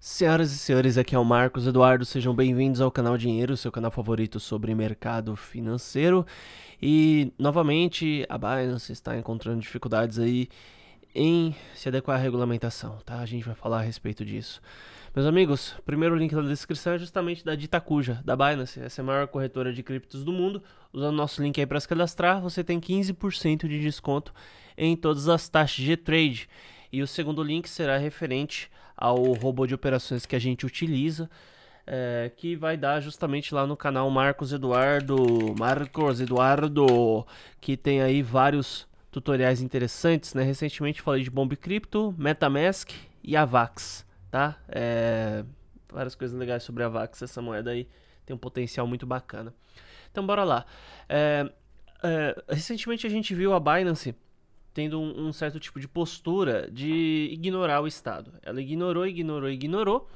Senhoras e senhores, aqui é o Marcos Eduardo, sejam bem-vindos ao canal Dinheiro, seu canal favorito sobre mercado financeiro. E novamente, a Binance está encontrando dificuldades aí em se adequar à regulamentação, tá? A gente vai falar a respeito disso. Meus amigos, primeiro link na descrição é justamente da Dita da Binance, essa é a maior corretora de criptos do mundo. Usando nosso link aí para se cadastrar, você tem 15% de desconto em todas as taxas de trade. E o segundo link será referente ao robô de operações que a gente utiliza. É, que vai dar justamente lá no canal Marcos Eduardo, Marcos Eduardo, que tem aí vários tutoriais interessantes, né? Recentemente falei de Bomb Crypto, MetaMask e Avax, tá? É, várias coisas legais sobre Avax, essa moeda aí tem um potencial muito bacana. Então bora lá. É, é recentemente a gente viu a Binance tendo um, um, certo tipo de postura de ignorar o Estado. Ela ignorou, ignorou, ignorou.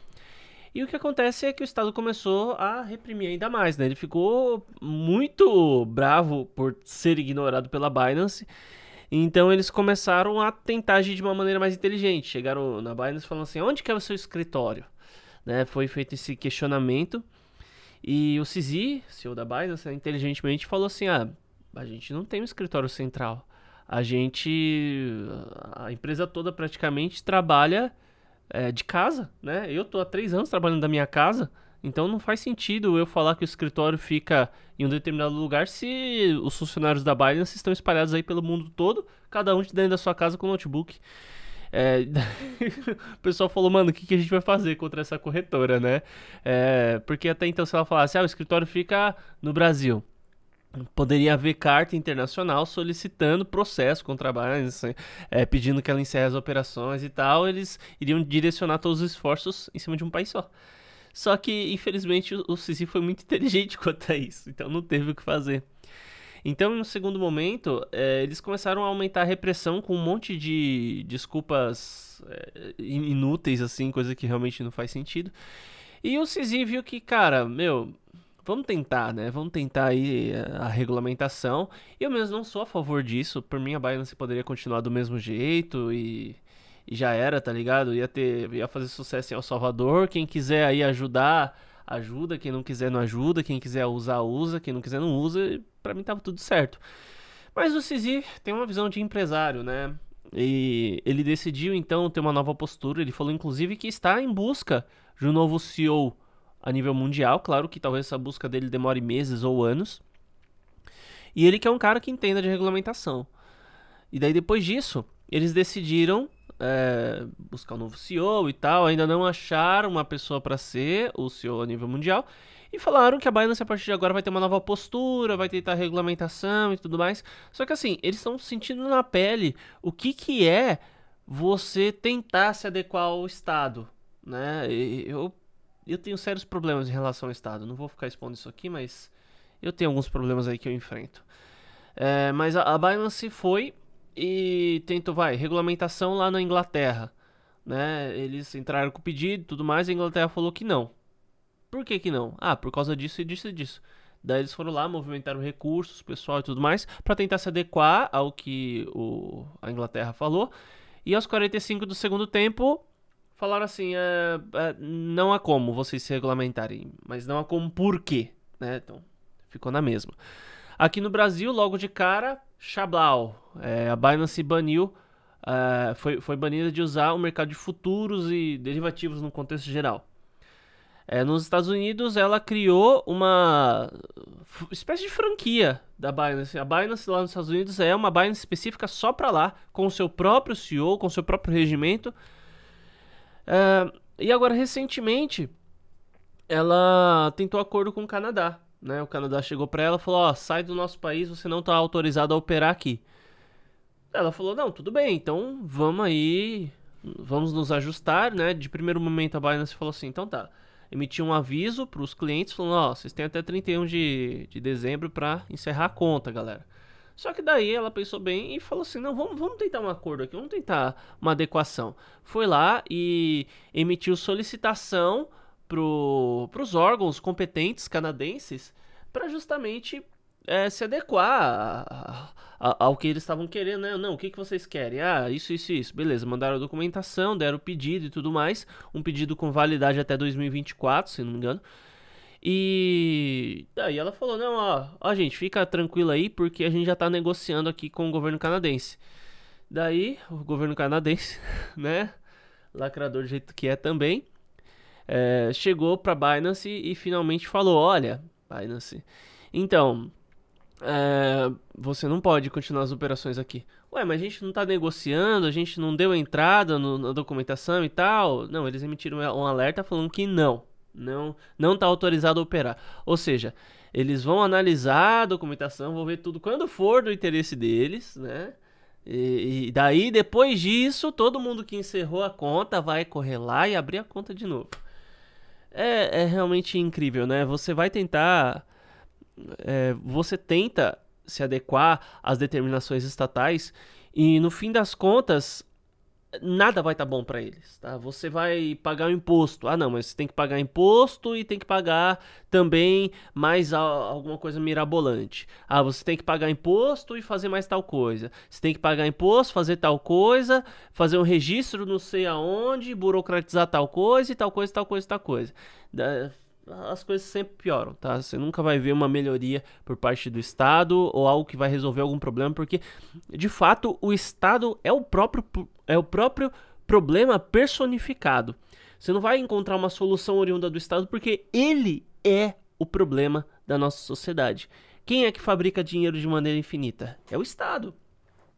E o que acontece é que o Estado começou a reprimir ainda mais, né? Ele ficou muito bravo por ser ignorado pela Binance. Então eles começaram a tentar agir de uma maneira mais inteligente. Chegaram na Binance falando assim: onde que é o seu escritório? Né? Foi feito esse questionamento. E o Sisi, CEO da Binance, né, inteligentemente falou assim: ah, a gente não tem um escritório central a gente, a empresa toda praticamente trabalha é, de casa, né? Eu tô há três anos trabalhando da minha casa, então não faz sentido eu falar que o escritório fica em um determinado lugar se os funcionários da Binance estão espalhados aí pelo mundo todo, cada um dentro da sua casa com notebook. É, o pessoal falou, mano, o que, que, a gente vai fazer contra essa corretora, né? É, porque até então, se ela falasse, ah, o escritório fica no Brasil. Poderia haver carta internacional solicitando processo contra a Binance, é, pedindo que ela encerre as operações e tal. Eles iriam direcionar todos os esforços em cima de um país só. Só que, infelizmente, o Sisi foi muito inteligente quanto a isso, então não teve o que fazer. Então, em um segundo momento, é, eles começaram a aumentar a repressão com um monte de desculpas é, inúteis, assim, coisa que realmente não faz sentido. E o Sisi viu que, cara, meu, Vamos tentar, né? Vamos tentar aí eh, a regulamentação. Eu mesmo não sou a favor disso. Por mim, a Binance poderia continuar do mesmo jeito e, e já era, tá ligado? Ia, ter, ia fazer sucesso em El Salvador. Quem quiser aí ajudar, ajuda. Quem não quiser, não ajuda. Quem quiser usar, usa. Quem não quiser, não usa. Para mim, tava tudo certo. Mas o Sisi tem uma visão de empresário, né? E ele decidiu então ter uma nova postura. Ele falou, inclusive, que está em busca de um novo CEO a nível mundial. Claro que talvez essa busca dele demore meses ou anos. E ele que é um cara que entenda de regulamentação. E daí depois disso, eles decidiram é, buscar um novo CEO e tal, ainda não acharam uma pessoa para ser o CEO a nível mundial. E falaram que a Binance a partir de agora vai ter uma nova postura, vai tentar regulamentação e tudo mais. Só que assim, eles estão sentindo na pele o que, que é você tentar se adequar ao Estado. Né? Eu eu tenho sérios problemas em relação ao Estado. Não vou ficar expondo isso aqui, mas eu tenho alguns problemas aí que eu enfrento. É, mas a, a, Binance foi e tentou, vai, regulamentação lá na Inglaterra. Né? Eles entraram com o pedido e tudo mais, e a Inglaterra falou que não. Por que que não? Ah, por causa disso e disso e disso. Daí eles foram lá, movimentaram recursos, pessoal e tudo mais, para tentar se adequar ao que o, a Inglaterra falou. E aos 45 do segundo tempo, falaram assim: é, é, não há como vocês se regulamentarem, mas não há como por quê, né? Então, ficou na mesma. Aqui no Brasil, logo de cara, Xablau. É, a Binance baniu, uh, foi, foi banida de usar o mercado de futuros e derivativos no contexto geral. É, nos Estados Unidos, ela criou uma espécie de franquia da Binance. A Binance lá nos Estados Unidos é uma Binance específica só para lá, com o seu próprio CEO, com o seu próprio regimento é, e agora, recentemente, ela tentou acordo com o Canadá. Né? O Canadá chegou para ela e falou: ó, sai do nosso país, você não está autorizado a operar aqui. Ela falou: não, tudo bem, então vamos aí, vamos nos ajustar, né? De primeiro momento a Binance falou assim: então tá. Emitiu um aviso para os clientes falando: ó, vocês têm até 31 de, de dezembro para encerrar a conta, galera. Só que daí ela pensou bem e falou assim: não, vamos, vamos tentar um acordo aqui, vamos tentar uma adequação. Foi lá e emitiu solicitação para os órgãos competentes canadenses para justamente é, se adequar a, a, ao que eles estavam querendo, né? Não, o que, que vocês querem? Ah, isso, isso, isso. Beleza, mandaram a documentação, deram o pedido e tudo mais. Um pedido com validade até 2024, se não me engano. E daí ela falou: não, ó, ó, gente, fica tranquilo aí, porque a gente já tá negociando aqui com o governo canadense. Daí, o governo canadense, né? Lacrador do jeito que é também, é, chegou pra Binance e, finalmente falou: olha, Binance, então. É, você não pode continuar as operações aqui. Ué, mas a gente não tá negociando, a gente não deu entrada no, na documentação e tal. Não, eles emitiram um alerta falando que não. Não não está autorizado a operar. Ou seja, eles vão analisar a documentação, vão ver tudo quando for do interesse deles, né? E, e daí, depois disso, todo mundo que encerrou a conta vai correr lá e abrir a conta de novo. É, é realmente incrível, né? Você vai tentar. É, você tenta se adequar às determinações estatais e no fim das contas nada vai estar tá bom para eles, tá? Você vai pagar o imposto. Ah, não, mas você tem que pagar imposto e tem que pagar também mais alguma coisa mirabolante. Ah, você tem que pagar imposto e fazer mais tal coisa. Você tem que pagar imposto, fazer tal coisa, fazer um registro não sei aonde, burocratizar tal coisa e tal coisa, tal coisa, tal coisa. Da as coisas sempre pioram, tá? Você nunca vai ver uma melhoria por parte do Estado ou algo que vai resolver algum problema, porque de fato o Estado é o próprio é o próprio problema personificado. Você não vai encontrar uma solução oriunda do Estado porque ele é o problema da nossa sociedade. Quem é que fabrica dinheiro de maneira infinita? É o Estado.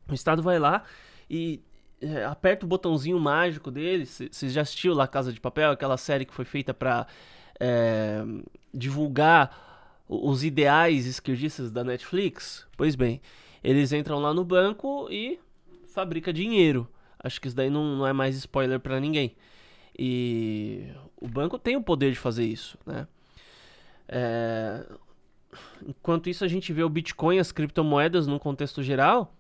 O Estado vai lá e eh, aperta o botãozinho mágico dele. Você já assistiu lá Casa de Papel, aquela série que foi feita para é, divulgar os ideais esquerdistas da Netflix, pois bem, eles entram lá no banco e fabrica dinheiro. Acho que isso daí não, não é mais spoiler para ninguém. E o banco tem o poder de fazer isso, né? É... Enquanto isso, a gente vê o Bitcoin, as criptomoedas, num contexto geral,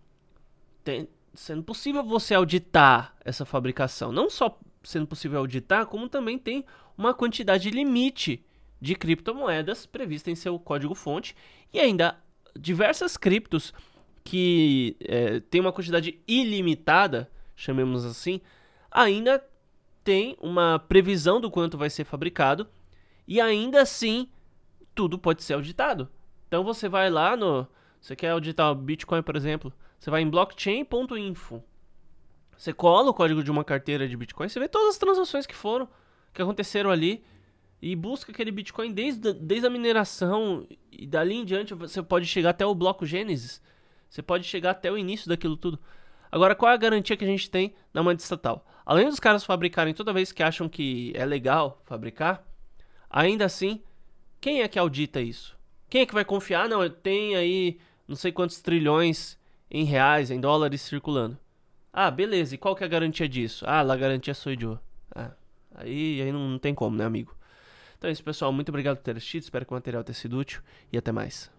tem... sendo possível você auditar essa fabricação. Não só sendo possível auditar, como também tem uma quantidade limite de criptomoedas prevista em seu código-fonte e ainda diversas criptos que é, tem uma quantidade ilimitada, chamemos assim, ainda tem uma previsão do quanto vai ser fabricado e ainda assim tudo pode ser auditado. Então você vai lá no, você quer auditar o Bitcoin, por exemplo, você vai em blockchain.info você cola o código de uma carteira de Bitcoin, você vê todas as transações que foram, que aconteceram ali, e busca aquele Bitcoin desde, desde a mineração, e dali em diante você pode chegar até o bloco Gênesis, você pode chegar até o início daquilo tudo. Agora, qual é a garantia que a gente tem na moeda estatal? Além dos caras fabricarem toda vez que acham que é legal fabricar, ainda assim, quem é que audita isso? Quem é que vai confiar? Não, tem aí não sei quantos trilhões em reais, em dólares circulando. Ah, beleza, e qual que é a garantia disso? Ah, a garantia sou eu. Ah, aí, aí não, não tem como, né, amigo? Então é isso, pessoal. Muito obrigado por ter assistido. Espero que o material tenha sido útil e até mais.